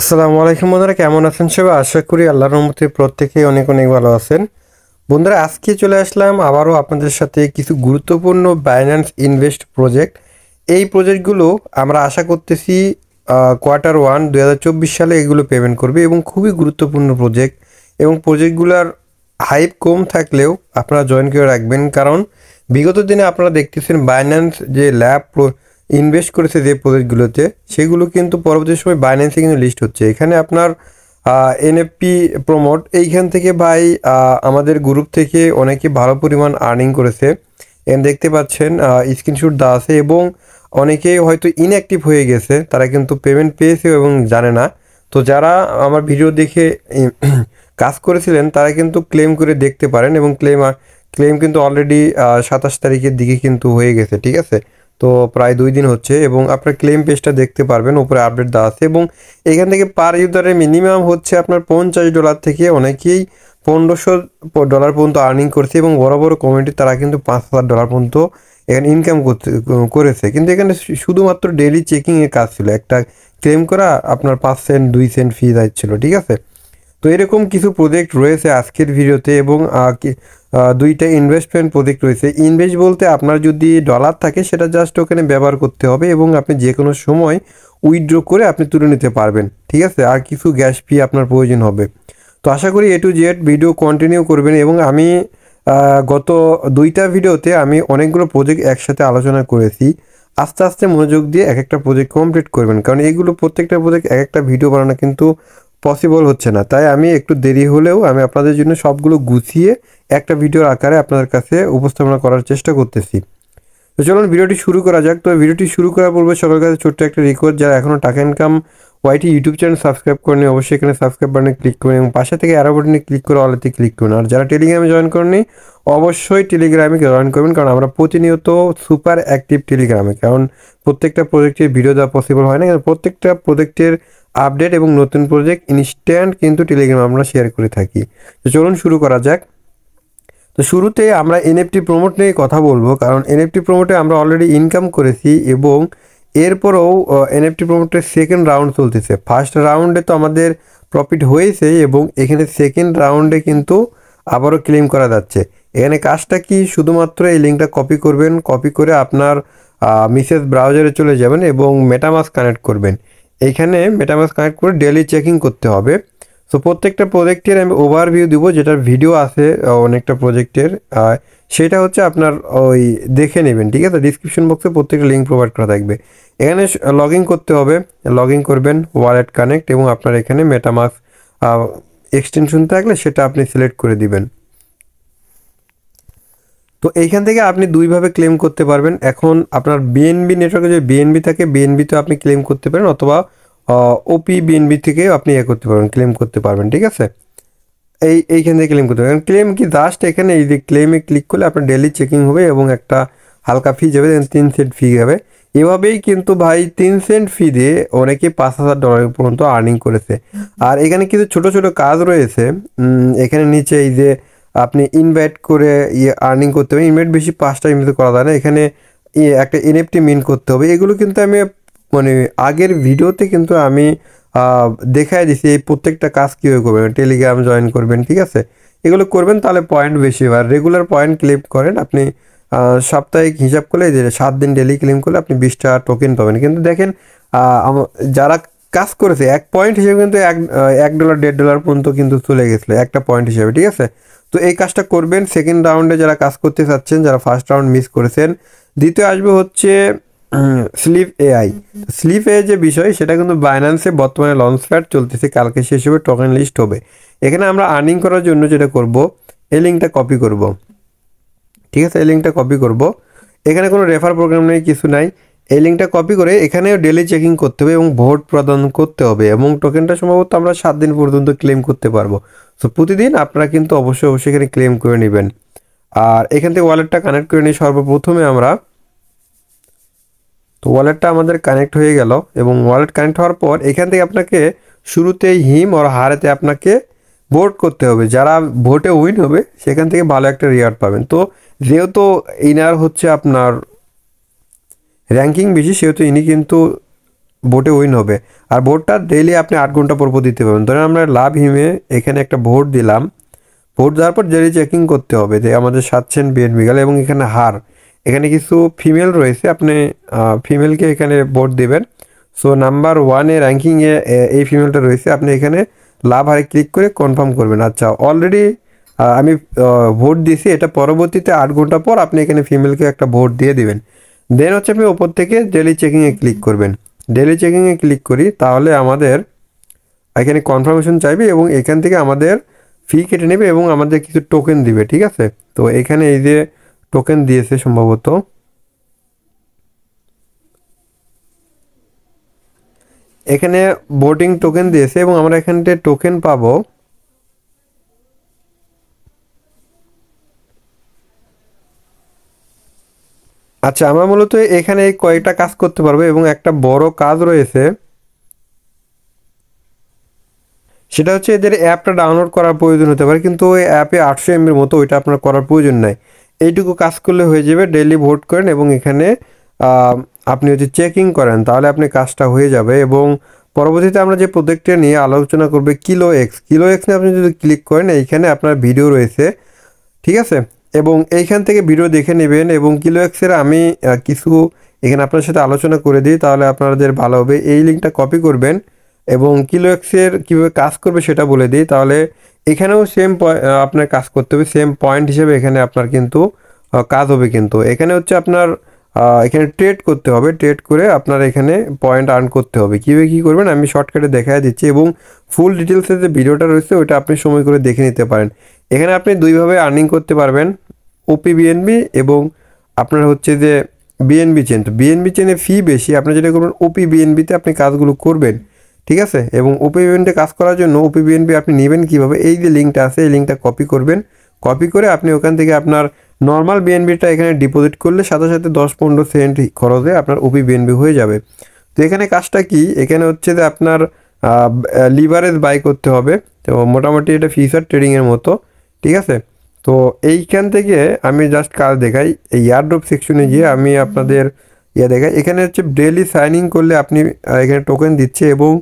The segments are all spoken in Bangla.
আসসালামু আলাইকুম বন্ধুরা কেমন আছেন সবাই আশা করি আল্লাহর রহমতে প্রত্যেকেই অনেক অনেক ভালো আছেন বন্ধুরা আজকে চলে আসলাম আবারও আপনাদের সাথে কিছু গুরুত্বপূর্ণ বাইন্যান্স ইনভেস্ট প্রজেক্ট এই প্রজেক্টগুলো আমরা আশা করতেছি কোয়ার্টার ওয়ান দু সালে এগুলো পেমেন্ট করবে এবং খুবই গুরুত্বপূর্ণ প্রজেক্ট এবং প্রজেক্টগুলোর হাইপ কম থাকলেও আপনারা জয়েন করে রাখবেন কারণ বিগত দিনে আপনারা দেখতেছেন বাইন্যান্স যে ল্যাব ইনভেস্ট করেছে যে প্রজেক্টগুলোতে সেগুলো কিন্তু পরবর্তী সময় বাইন্যান্সে কিন্তু লিস্ট হচ্ছে এখানে আপনার এনএফপি প্রমোট এইখান থেকে ভাই আমাদের গ্রুপ থেকে অনেকে ভালো পরিমাণ আর্নিং করেছে দেখতে পাচ্ছেন স্ক্রিনশুট দেওয়া আছে এবং অনেকেই হয়তো ইনঅ্যাক্টিভ হয়ে গেছে তারা কিন্তু পেমেন্ট পেয়েছে এবং জানে না তো যারা আমার ভিডিও দেখে কাজ করেছিলেন তারা কিন্তু ক্লেম করে দেখতে পারেন এবং ক্লেম ক্লেম কিন্তু অলরেডি সাতাশ তারিখের দিকে কিন্তু হয়ে গেছে ঠিক আছে তো প্রায় দুই দিন হচ্ছে এবং আপনার ক্লেম পেজটা দেখতে পারবেন উপরে আপডেট দেওয়া আছে এবং এখান থেকে পার ইউজারের মিনিমাম হচ্ছে আপনার পঞ্চাশ ডলার থেকে অনেকেই পনেরোশো ডলার পর্যন্ত আর্নিং করছে এবং বড় বড় কমিউনিটি তারা কিন্তু পাঁচ হাজার ডলার পর্যন্ত এখানে ইনকাম করেছে কিন্তু এখানে শুধুমাত্র ডেলি চেকিংয়ের কাজ ছিল একটা ক্লেম করা আপনার পাঁচ সেন্ট দুই সেন্ট ফি ছিল ঠিক আছে তো এরকম কিছু প্রজেক্ট রয়েছে আজকের ভিডিওতে এবং দুইটা ইনভেস্টমেন্ট প্রজেক্ট রয়েছে ইনভেস্ট বলতে আপনার যদি ডলার থাকে সেটা জাস্ট ওখানে ব্যবহার করতে হবে এবং আপনি যে কোনো সময় উইথড্র করে আপনি তুলে নিতে পারবেন ঠিক আছে আর কিছু গ্যাস ফি আপনার প্রয়োজন হবে তো আশা করি A to Z video continue করবেন এবং আমি গত দুইটা ভিডিওতে আমি অনেকগুলো প্রজেক্ট একসাথে আলোচনা করেছি আস্তে আস্তে মনোযোগ দিয়ে এক একটা প্রজেক্ট কমপ্লিট করবেন কারণ এইগুলো প্রত্যেকটা প্রজেক্ট এক একটা ভিডিও বানানো কিন্তু পসিবল হচ্ছে না তাই আমি একটু দেরি হলেও আমি আপনাদের জন্য সবগুলো গুছিয়ে একটা ভিডিওর আকারে আপনাদের কাছে উপস্থাপনা করার চেষ্টা করতেছি তো চলুন ভিডিওটি শুরু করা যাক তো ভিডিওটি শুরু করার পূর্বে সবার কাছে ছোট্ট একটা রিকোয়েস্ট যারা এখনও টাকা income YT YouTube channel subscribe করেনি অবশ্যই এখানে সাবস্ক্রাইব বাটনে ক্লিক করুন এবং পাশে থেকে অ্যারো বাটনে ক্লিক করে অলেতে ক্লিক করুন আর যারা টেলিগ্রামে জয়েন করেনি অবশ্যই টেলিগ্রামে জয়েন করবেন কারণ আমরা প্রতিনিয়ত সুপার অ্যাক্টিভ টেলিগ্রামে কারণ প্রত্যেকটা প্রজেক্টের ভিডিও দেওয়া পসিবল হয় না প্রত্যেকটা প্রজেক্টের আপডেট এবং নতুন প্রজেক্ট ইনস্ট্যান্ট কিন্তু টেলিগ্রাম আমরা শেয়ার করে থাকি তো চলুন শুরু করা যাক তো শুরুতে আমরা এনএফটি প্রমোট নিয়ে কথা বলবো কারণ এনএফটি প্রমোটে আমরা অলরেডি ইনকাম করেছি এবং এরপরেও এনএফটি প্রমোটের সেকেন্ড রাউন্ড চলতেছে ফার্স্ট রাউন্ডে তো আমাদের প্রফিট হয়েছে এবং এখানে সেকেন্ড রাউন্ডে কিন্তু আবারও ক্লেম করা যাচ্ছে এখানে কাজটা কি শুধুমাত্র এই লিঙ্কটা কপি করবেন কপি করে আপনার মিসেস ব্রাউজারে চলে যাবেন এবং মেটামাস কানেক্ট করবেন এইখানে মেটামাস কানেক্ট করে ডেলি চেকিং করতে হবে সো প্রত্যেকটা প্রজেক্টের আমি ওভারভিউ দিব যেটার ভিডিও আছে অনেকটা প্রজেক্টের সেটা হচ্ছে আপনার ওই দেখে নেবেন ঠিক আছে ডিসক্রিপশন বক্সে প্রত্যেকটা লিঙ্ক প্রোভাইড করা থাকবে এখানে লগ করতে হবে লগ করবেন ওয়ালেট কানেক্ট এবং আপনার এখানে মেটামাস এক্সটেনশন থাকলে সেটা আপনি সিলেক্ট করে দিবেন তো এইখান থেকে আপনি দুইভাবে ক্লেম করতে পারবেন এখন আপনার বিএনবি নেটওয়ার্কে যদি বিএনবি থাকে বিএনবিতে আপনি ক্লেম করতে পারেন অথবা ওপি বিএনবি থেকে আপনি ইয়ে করতে পারবেন ক্লেম করতে পারবেন ঠিক আছে এই এইখান থেকে ক্লেম করতে পারবেন ক্লেম কি জাস্ট এখানে এই যে ক্লেমে ক্লিক করলে আপনার ডেলি চেকিং হবে এবং একটা হালকা ফি যাবে তিন সেন্ট ফি যাবে এভাবেই কিন্তু ভাই তিন সেন্ট ফি দিয়ে অনেকে পাঁচ হাজার ডলার পর্যন্ত আর্নিং করেছে আর এখানে কিছু ছোট ছোট কাজ রয়েছে এখানে নিচে এই যে আপনি ইনভাইট করে ইয়ে আর্নিং করতে হবে ইনভাইট বেশি পাঁচটা ইনভাইট করা যায় না এখানে একটা এনএফটি মিন করতে হবে এগুলো কিন্তু আমি মানে আগের ভিডিওতে কিন্তু আমি দেখাই দিছি এই প্রত্যেকটা কাজ কীভাবে করবেন টেলিগ্রাম জয়েন করবেন ঠিক আছে এগুলো করবেন তাহলে পয়েন্ট বেশি আর রেগুলার পয়েন্ট ক্লেম করেন আপনি সাপ্তাহিক হিসাব করলে যে সাত দিন ডেলি ক্লেম করলে আপনি বিশটা টোকেন পাবেন কিন্তু দেখেন যারা কাজ করেছে এক পয়েন্ট হিসেবে কিন্তু এক এক ডলার দেড় ডলার পর্যন্ত কিন্তু চলে গেছিলো একটা পয়েন্ট হিসেবে ঠিক আছে তো এই কাজটা করবেন সেকেন্ড রাউন্ডে যারা কাজ করতে চাচ্ছেন যারা ফার্স্ট রাউন্ড মিস করেছেন দ্বিতীয় আসবে হচ্ছে স্লিপ এআই স্লিপ এ যে বিষয় সেটা কিন্তু বাইন্যান্সে বর্তমানে লঞ্চ প্যাড চলতেছে কালকে শেষ হবে টোকেন লিস্ট হবে এখানে আমরা আর্নিং করার জন্য যেটা করব এই লিঙ্কটা কপি করব ঠিক আছে এই লিঙ্কটা কপি করব এখানে কোনো রেফার প্রোগ্রাম নেই কিছু নাই এই লিঙ্কটা কপি করে এখানেও ডেলি চেকিং করতে হবে এবং ভোট প্রদান করতে হবে এবং টোকেনটা সম্ভবত আমরা সাত দিন পর্যন্ত ক্লেম করতে পারবো সো প্রতিদিন আপনারা কিন্তু অবশ্যই অবশ্যই এখানে ক্লেম করে নেবেন আর এখান থেকে ওয়ালেটটা কানেক্ট করে নিই সর্বপ্রথমে আমরা তো ওয়ালেটটা আমাদের কানেক্ট হয়ে গেল এবং ওয়ালেট কানেক্ট হওয়ার পর এখান থেকে আপনাকে শুরুতেই হিম ওর হারেতে আপনাকে ভোট করতে হবে যারা ভোটে উইন হবে সেখান থেকে ভালো একটা রিওয়ার্ড পাবেন তো যেহেতু ইনার হচ্ছে আপনার র্যাঙ্কিং বেশি সেহেতু ইনি কিন্তু ভোটে উইন হবে আর ভোটটা ডেইলি আপনি আট ঘন্টা পর দিতে পারবেন ধরেন আমরা লাভ হিমে এখানে একটা ভোট দিলাম ভোট দেওয়ার পর ডেলি চেকিং করতে হবে যে আমাদের সাতছেন বিএনপি গেল এবং এখানে হার এখানে কিছু ফিমেল রয়েছে আপনি ফিমেলকে এখানে ভোট দেবেন সো নাম্বার ওয়ানে র্যাঙ্কিংয়ে এই ফিমেলটা রয়েছে আপনি এখানে লাভ হারে ক্লিক করে কনফার্ম করবেন আচ্ছা অলরেডি আমি ভোট দিয়েছি এটা পরবর্তীতে আট ঘন্টা পর আপনি এখানে ফিমেলকে একটা ভোট দিয়ে দেবেন দেন হচ্ছে আপনি ওপর থেকে ডেলি চেকিংয়ে ক্লিক করবেন ডেলি চেকিংয়ে ক্লিক করি তাহলে আমাদের এখানে কনফার্মেশন চাইবে এবং এখান থেকে আমাদের ফি কেটে নেবে এবং আমাদের কিছু টোকেন দিবে ঠিক আছে তো এখানে এই যে টোকেন দিয়েছে সম্ভবত এখানে বোটিং টোকেন দিয়েছে এবং আমরা এখানটায় টোকেন পাবো আচ্ছা আমরা মূলত এখানে কয়েকটা কাজ করতে পারবো এবং একটা বড় কাজ রয়েছে সেটা হচ্ছে এদের অ্যাপটা ডাউনলোড করার প্রয়োজন হতে পারে কিন্তু ওই অ্যাপে আটশো এমবির মতো ওইটা আপনার করার প্রয়োজন নাই এইটুকু কাজ করলে হয়ে যাবে ডেলি ভোট করেন এবং এখানে আপনি হচ্ছে চেকিং করেন তাহলে আপনি কাজটা হয়ে যাবে এবং পরবর্তীতে আমরা যে প্রোজেক্টটা নিয়ে আলোচনা করবে কিলো এক্স কিলো এক্স নিয়ে আপনি যদি ক্লিক করেন এইখানে আপনার ভিডিও রয়েছে ঠিক আছে এবং এইখান থেকে ভিডিও দেখে নেবেন এবং কিলো এক্সের আমি কিছু এখানে আপনার সাথে আলোচনা করে দিই তাহলে আপনাদের ভালো হবে এই লিঙ্কটা কপি করবেন এবং কিলো এক্সের কীভাবে কাজ করবে সেটা বলে দিই তাহলে এখানেও সেম আপনার কাজ করতে হবে সেম পয়েন্ট হিসেবে এখানে আপনার কিন্তু কাজ হবে কিন্তু এখানে হচ্ছে আপনার এখানে ট্রেড করতে হবে ট্রেড করে আপনার এখানে পয়েন্ট আর্ন করতে হবে কীভাবে কী করবেন আমি শর্টকাটে দেখা দিচ্ছি এবং ফুল ডিটেলসে যে ভিডিওটা রয়েছে ওইটা আপনি সময় করে দেখে নিতে পারেন এখানে আপনি দুইভাবে আর্নিং করতে পারবেন ওপি বিএনবি এবং আপনার হচ্ছে যে বিএনবি চেন তো বিএনবি চেনে ফি বেশি আপনি যেটা করবেন ওপি বিএনবিতে আপনি কাজগুলো করবেন ঠিক আছে এবং ওপি বিএনবিতে কাজ করার জন্য ওপি বিএনবি আপনি নেবেন কিভাবে এই যে লিঙ্কটা আছে এই লিঙ্কটা কপি করবেন কপি করে আপনি ওখান থেকে আপনার নর্মাল বিএনবিটা এখানে ডিপোজিট করলে সাথে সাথে দশ পনেরো সেন্ট খরচে আপনার ওপি বিএনবি হয়ে যাবে তো এখানে কাজটা কি এখানে হচ্ছে যে আপনার লিভারেজ বাই করতে হবে তো মোটামুটি এটা ফিউচার ট্রেডিংয়ের মতো ঠিক আছে তো এইখান থেকে আমি জাস্ট কাজ দেখাই এই ইয়ারড্রপ সেকশনে গিয়ে আমি আপনাদের ইয়ে দেখাই এখানে হচ্ছে ডেলি সাইনিং করলে আপনি এখানে টোকেন দিচ্ছে এবং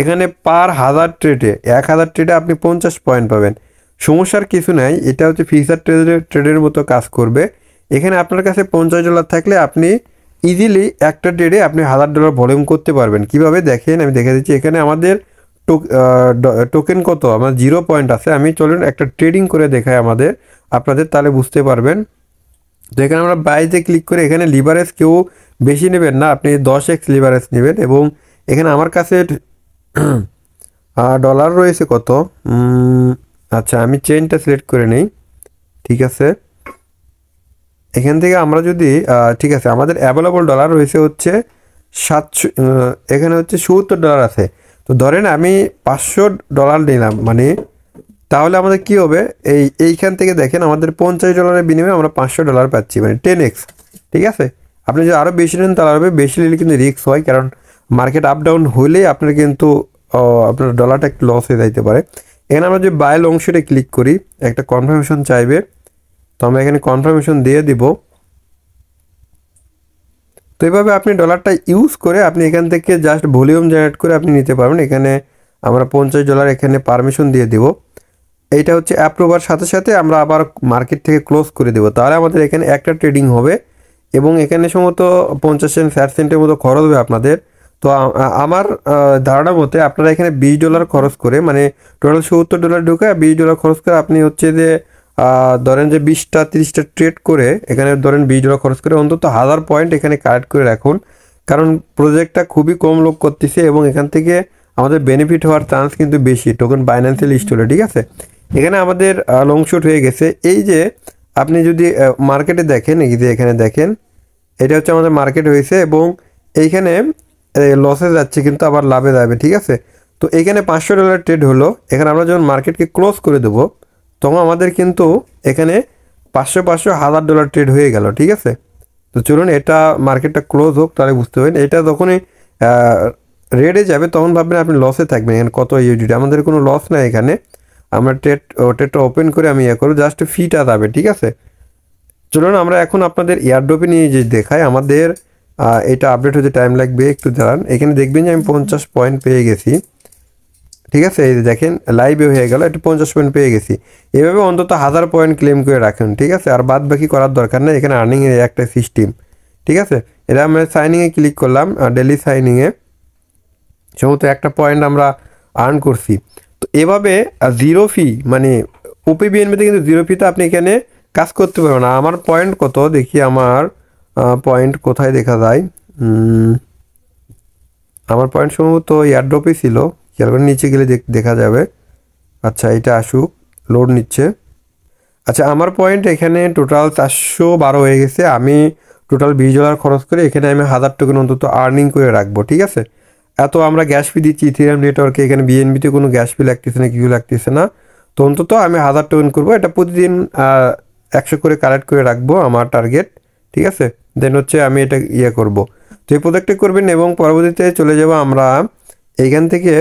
এখানে পার হাজার ট্রেডে এক হাজার ট্রেডে আপনি পঞ্চাশ পয়েন্ট পাবেন সমস্যার কিছু নাই এটা হচ্ছে ফিক্সার ট্রেডের ট্রেডের মতো কাজ করবে এখানে আপনার কাছে পঞ্চাশ ডলার থাকলে আপনি ইজিলি একটা ট্রেডে আপনি হাজার ডলার ভলিউম করতে পারবেন কিভাবে দেখেন আমি দেখে দিচ্ছি এখানে আমাদের টোকেন কত আমার জিরো পয়েন্ট আছে আমি চলুন একটা ট্রেডিং করে দেখাই আমাদের আপনাদের তাহলে বুঝতে পারবেন তো এখানে আমরা বাইতে ক্লিক করে এখানে লিভারেজ কেউ বেশি নেবেন না আপনি দশ এক্স লিভারেজ নেবেন এবং এখানে আমার কাছে ডলার রয়েছে কত আচ্ছা আমি চেনটা সিলেক্ট করে নিই ঠিক আছে এখান থেকে আমরা যদি ঠিক আছে আমাদের অ্যাভেলেবল ডলার রয়েছে হচ্ছে সাতশো এখানে হচ্ছে সত্তর ডলার আছে তো ধরেন আমি পাঁচশো ডলার নিলাম মানে তাহলে আমাদের কি হবে এই এইখান থেকে দেখেন আমাদের পঞ্চাশ ডলারের বিনিময়ে আমরা পাঁচশো ডলার পাচ্ছি মানে টেন এক্স ঠিক আছে আপনি যদি আরও বেশি নেন তাহলে আরও বেশি নিলে কিন্তু রিক্স হয় কারণ মার্কেট আপ ডাউন হলেই আপনার কিন্তু আপনার ডলারটা একটু লস হয়ে যাইতে পারে এখানে আমরা যদি বাইল অংশটা ক্লিক করি একটা কনফার্মেশন চাইবে তো আমরা এখানে কনফার্মেশন দিয়ে দিব তো এভাবে আপনি ডলারটা ইউজ করে আপনি এখান থেকে জাস্ট ভলিউম জেনারেট করে আপনি নিতে পারবেন এখানে আমরা পঞ্চাশ ডলার এখানে পারমিশন দিয়ে দেব এইটা হচ্ছে অ্যাপ্রুভার সাথে সাথে আমরা আবার মার্কেট থেকে ক্লোজ করে দেব তাহলে আমাদের এখানে একটা ট্রেডিং হবে এবং এখানে সম্ভবত পঞ্চাশ সেন্ট ষাট সেন্টের মতো খরচ হবে আপনাদের তো আমার ধারণা মতে আপনারা এখানে বিশ ডলার খরচ করে মানে টোটাল সত্তর ডলার ঢুকে বিশ ডলার খরচ করে আপনি হচ্ছে যে ধরেন যে বিশটা তিরিশটা ট্রেড করে এখানে ধরেন বিশ ডলার খরচ করে অন্তত হাজার পয়েন্ট এখানে কালেক্ট করে রাখুন কারণ প্রজেক্টটা খুবই কম লোক করতেছে এবং এখান থেকে আমাদের বেনিফিট হওয়ার চান্স কিন্তু বেশি টোকেন বাইন্যান্সিয়াল স্টোরে ঠিক আছে এখানে আমাদের লং শুট হয়ে গেছে এই যে আপনি যদি মার্কেটে দেখেন এই যে এখানে দেখেন এটা হচ্ছে আমাদের মার্কেট হয়েছে এবং এইখানে লসে যাচ্ছে কিন্তু আবার লাভে যাবে ঠিক আছে তো এখানে পাঁচশো ডলার ট্রেড হলো এখানে আমরা যখন মার্কেটকে ক্লোজ করে দেবো তখন আমাদের কিন্তু এখানে পাঁচশো পাঁচশো হাজার ডলার ট্রেড হয়ে গেল ঠিক আছে তো চলুন এটা মার্কেটটা ক্লোজ হোক তাহলে বুঝতে পারেন এটা যখনই রেডে যাবে তখন ভাববেন আপনি লসে থাকবেন এখানে কত ইউডিটি আমাদের কোনো লস নাই এখানে আমরা ট্রেড ট্রেডটা ওপেন করে আমি ইয়ে করবো জাস্ট ফিটা যাবে ঠিক আছে চলুন আমরা এখন আপনাদের এয়ারড্রপে নিয়ে যে দেখাই আমাদের এটা আপডেট হতে টাইম লাগবে একটু দাঁড়ান এখানে দেখবেন যে আমি পঞ্চাশ পয়েন্ট পেয়ে গেছি ঠিক আছে এই যে দেখেন লাইভে হয়ে গেল একটু পঞ্চাশ পয়েন্ট পেয়ে গেছি এভাবে অন্তত হাজার পয়েন্ট ক্লেম করে রাখুন ঠিক আছে আর বাদ বাকি করার দরকার নেই এখানে আর্নিংয়ের একটা সিস্টেম ঠিক আছে এটা আমরা সাইনিংয়ে ক্লিক করলাম ডেলি সাইনিংয়ে সমস্ত একটা পয়েন্ট আমরা আর্ন করছি তো এভাবে জিরো ফি মানে ওপি বিএনপিতে কিন্তু জিরো ফিতে আপনি এখানে কাজ করতে পারবেন না আমার পয়েন্ট কত দেখি আমার পয়েন্ট কোথায় দেখা যায় আমার পয়েন্ট সম্ভবত এয়ারড্রপই ছিল খেয়াল করে নিচে গেলে দেখা যাবে আচ্ছা এটা আসুক লোড নিচ্ছে আচ্ছা আমার পয়েন্ট এখানে টোটাল চারশো বারো হয়ে গেছে আমি টোটাল বিশ ডলার খরচ করে এখানে আমি হাজার টোকেন অন্তত আর্নিং করে রাখবো ঠিক আছে এত আমরা গ্যাস ফি দিচ্ছি ইথিরিয়াম নেটওয়ার্কে এখানে বিএনবিতে কোনো গ্যাস ফি লাগতেছে না কিছু লাগতেছে না তো অন্তত আমি হাজার টোকেন করবো এটা প্রতিদিন একশো করে কালেক্ট করে রাখবো আমার টার্গেট ঠিক আছে দেন হচ্ছে আমি এটা ইয়ে করব তো এই প্রোজেক্টটা করবেন এবং পরবর্তীতে চলে যাব আমরা এইখান থেকে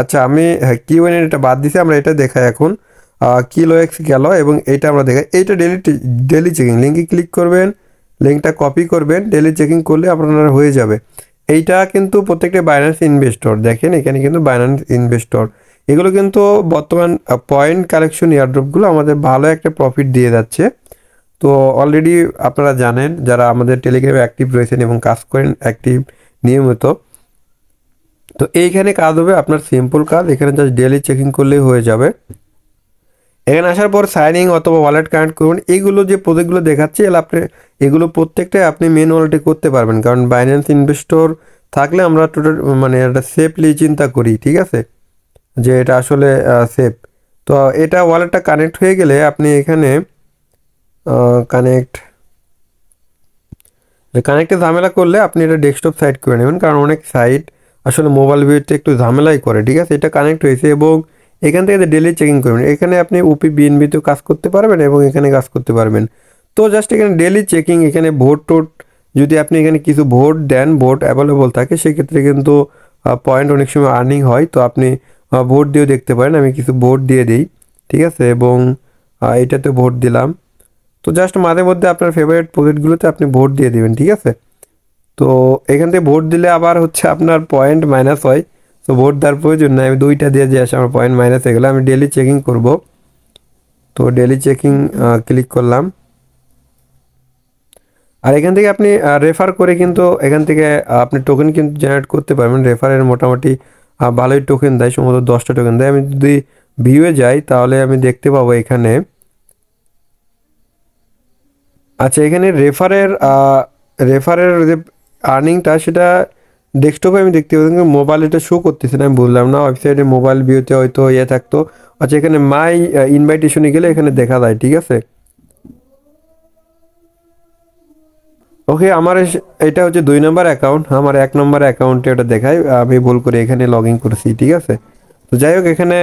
আচ্ছা আমি কিউ এন এটা বাদ দিছি আমরা এটা দেখাই এখন কিলো এক্স গেল এবং এটা আমরা দেখাই এইটা ডেলি ডেলি চেকিং লিঙ্কে ক্লিক করবেন লিঙ্কটা কপি করবেন ডেলি চেকিং করলে আপনার হয়ে যাবে এইটা কিন্তু প্রত্যেকটা বাইন্যান্স ইনভেস্টর দেখেন এখানে কিন্তু বাইন্যান্স ইনভেস্টর এগুলো কিন্তু বর্তমান পয়েন্ট কালেকশন এয়ারড্রপগুলো আমাদের ভালো একটা প্রফিট দিয়ে যাচ্ছে তো অলরেডি আপনারা জানেন যারা আমাদের টেলিগ্রামে অ্যাক্টিভ রয়েছেন এবং কাজ করেন অ্যাক্টিভ নিয়মিত তো এইখানে কাজ হবে আপনার সিম্পল কাজ এখানে জাস্ট ডেলি চেকিং করলেই হয়ে যাবে এখানে আসার পর সাইনিং অথবা ওয়ালেট কানেক্ট করুন এইগুলো যে প্রজেক্টগুলো দেখাচ্ছে আপনি এগুলো প্রত্যেকটাই আপনি মেন ওয়ালেটে করতে পারবেন কারণ বাইন্যান্স ইনভেস্টর থাকলে আমরা টোটাল মানে একটা সেফলি চিন্তা করি ঠিক আছে যে এটা আসলে সেফ তো এটা ওয়ালেটটা কানেক্ট হয়ে গেলে আপনি এখানে কানেক্ট কানেক্টে ঝামেলা করলে আপনি এটা ডেস্কটপ সাইট করে নেবেন কারণ অনেক সাইট আসলে মোবাইল ভিউতে একটু ঝামেলাই করে ঠিক আছে এটা কানেক্ট হয়েছে এবং এখান থেকে ডেলি চেকিং করবেন এখানে আপনি ওপি বিএনবিতেও কাজ করতে পারবেন এবং এখানে কাজ করতে পারবেন তো জাস্ট এখানে ডেলি চেকিং এখানে ভোট টোট যদি আপনি এখানে কিছু ভোট দেন ভোট অ্যাভেলেবল থাকে সেক্ষেত্রে কিন্তু পয়েন্ট অনেক সময় আর্নিং হয় তো আপনি ভোট দিয়েও দেখতে পারেন আমি কিছু ভোট দিয়ে দিই ঠিক আছে এবং এটাতে ভোট দিলাম তো জাস্ট মাঝে মধ্যে আপনার ফেভারিট প্রজেক্টগুলোতে আপনি ভোট দিয়ে দেবেন ঠিক আছে তো এখান থেকে ভোট দিলে আবার হচ্ছে আপনার পয়েন্ট মাইনাস হয় তো ভোট দেওয়ার প্রয়োজন নাই আমি দুইটা দিয়ে যে আসে আমার পয়েন্ট মাইনাস হয়ে গেলে আমি ডেলি চেকিং করব তো ডেলি চেকিং ক্লিক করলাম আর এখান থেকে আপনি রেফার করে কিন্তু এখান থেকে আপনি টোকেন কিন্তু জেনারেট করতে পারবেন রেফারের মোটামুটি ভালোই টোকেন দেয় সম্ভবত দশটা টোকেন দেয় আমি যদি ভিউয়ে যাই তাহলে আমি দেখতে পাবো এখানে আচ্ছা এখানে রেফারের রেফারের যে আর্নিংটা সেটা ডেস্কটপে আমি দেখতে পাই কিন্তু মোবাইল এটা শো করতেছে না আমি বললাম না ওয়েবসাইটে মোবাইল ভিউতে হয়তো ইয়ে থাকতো আচ্ছা এখানে মাই ইনভাইটেশনে গেলে এখানে দেখা যায় ঠিক আছে ওকে আমার এটা হচ্ছে দুই নম্বর অ্যাকাউন্ট আমার এক নম্বর অ্যাকাউন্টে ওটা দেখায় আমি ভুল করে এখানে লগ ইন করেছি ঠিক আছে তো যাই হোক এখানে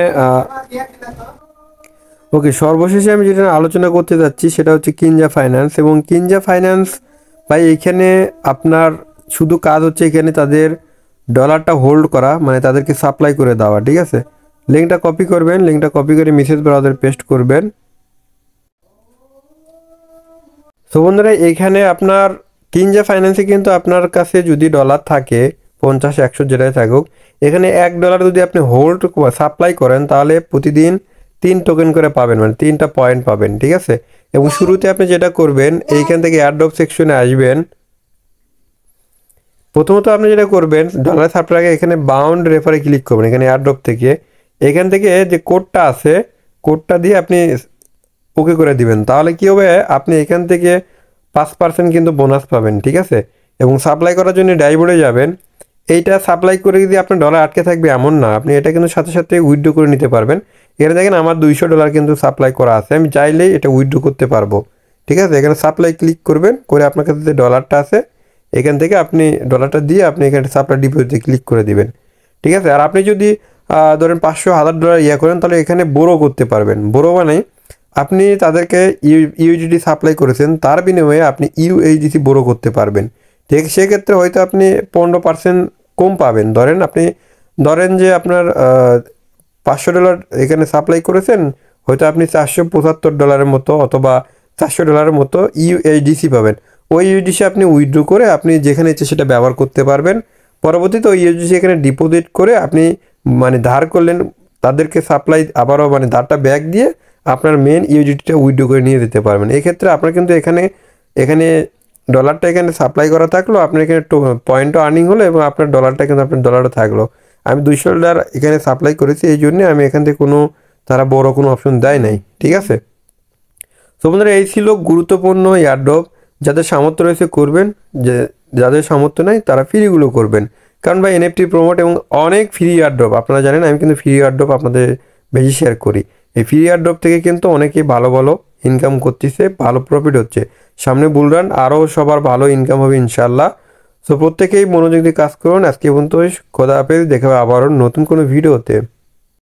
ওকে সর্বশেষে আমি যেটা আলোচনা করতে যাচ্ছি সেটা হচ্ছে কিনজা ফাইন্যান্স এবং কিনজা ফাইন্যান্স ভাই এখানে আপনার শুধু কাজ হচ্ছে এখানে তাদের ডলারটা হোল্ড করা মানে তাদেরকে সাপ্লাই করে দেওয়া ঠিক আছে লিঙ্কটা কপি করবেন লিঙ্কটা কপি করে মিসেস ব্রাউজার পেস্ট করবেন সো বন্ধুরা এইখানে আপনার কিনজা ফাইন্যান্সে কিন্তু আপনার কাছে যদি ডলার থাকে পঞ্চাশ একশো যেটাই থাকুক এখানে এক ডলার যদি আপনি হোল্ড সাপ্লাই করেন তাহলে প্রতিদিন তিন টোকেন করে পাবেন মানে তিনটা পয়েন্ট পাবেন ঠিক আছে এবং শুরুতে আপনি যেটা করবেন এইখান থেকে অ্যাড্রপ সেকশনে আসবেন প্রথমত আপনি যেটা করবেন ডলার আগে এখানে বাউন্ড রেফারে ক্লিক করবেন এখানে এয়ারড্রপ থেকে এখান থেকে যে কোডটা আছে কোডটা দিয়ে আপনি ওকে করে দিবেন তাহলে কী হবে আপনি এখান থেকে পাঁচ পার্সেন্ট কিন্তু বোনাস পাবেন ঠিক আছে এবং সাপ্লাই করার জন্য ড্রাইভারে যাবেন এইটা সাপ্লাই করে যদি আপনার ডলার আটকে থাকবে এমন না আপনি এটা কিন্তু সাথে সাথে উইথড্রো করে নিতে পারবেন এখানে দেখেন আমার দুইশো ডলার কিন্তু সাপ্লাই করা আছে আমি চাইলেই এটা উইথড্রো করতে পারবো ঠিক আছে এখানে সাপ্লাই ক্লিক করবেন করে আপনার কাছে যে ডলারটা আছে এখান থেকে আপনি ডলারটা দিয়ে আপনি এখানে সাপ্লাই ডিপোজিটে ক্লিক করে দিবেন ঠিক আছে আর আপনি যদি ধরেন পাঁচশো হাজার ডলার ইয়া করেন তাহলে এখানে বোরো করতে পারবেন বোরো মানে আপনি তাদেরকে ইউজিডি সাপ্লাই করেছেন তার বিনিময়ে আপনি ইউএইচডিসি বোরো করতে পারবেন ঠিক সেক্ষেত্রে হয়তো আপনি পনেরো পার্সেন্ট কম পাবেন ধরেন আপনি ধরেন যে আপনার পাঁচশো ডলার এখানে সাপ্লাই করেছেন হয়তো আপনি চারশো পঁচাত্তর ডলারের মতো অথবা চারশো ডলারের মতো ইউএইচডিসি পাবেন ওই ইউডিসি আপনি উইথড্র করে আপনি যেখানে ইচ্ছে সেটা ব্যবহার করতে পারবেন পরবর্তীতে ওই ইউডিসি এখানে ডিপোজিট করে আপনি মানে ধার করলেন তাদেরকে সাপ্লাই আবারও মানে ধারটা ব্যাক দিয়ে আপনার মেন ইউডিটিটা উইথড্র করে নিয়ে দিতে পারবেন এক্ষেত্রে আপনার কিন্তু এখানে এখানে ডলারটা এখানে সাপ্লাই করা থাকলো আপনার এখানে পয়েন্টও আর্নিং হলো এবং আপনার ডলারটা কিন্তু আপনার ডলারও থাকলো আমি দুশো ডলার এখানে সাপ্লাই করেছি এই জন্যে আমি এখান থেকে কোনো তারা বড় কোনো অপশন দেয় নাই ঠিক আছে তো বন্ধুরা এই ছিল গুরুত্বপূর্ণ এয়ারড্রপ যাদের সামর্থ্য রয়েছে করবেন যে যাদের সামর্থ্য নাই তারা ফ্রিগুলো করবেন কারণ ভাই এনএফটি প্রমোট এবং অনেক ফ্রি ড্রপ আপনারা জানেন আমি কিন্তু ফ্রি ড্রপ আপনাদের বেশি শেয়ার করি এই ফ্রি ড্রপ থেকে কিন্তু অনেকেই ভালো ভালো ইনকাম করতেছে ভালো প্রফিট হচ্ছে সামনে বুলরান আরও সবার ভালো ইনকাম হবে ইনশাল্লাহ সো প্রত্যেকেই মনোযোগ দিয়ে কাজ করুন আজকে পর্যন্ত খোদা হাফেজ দেখাবে আবারও নতুন কোনো ভিডিওতে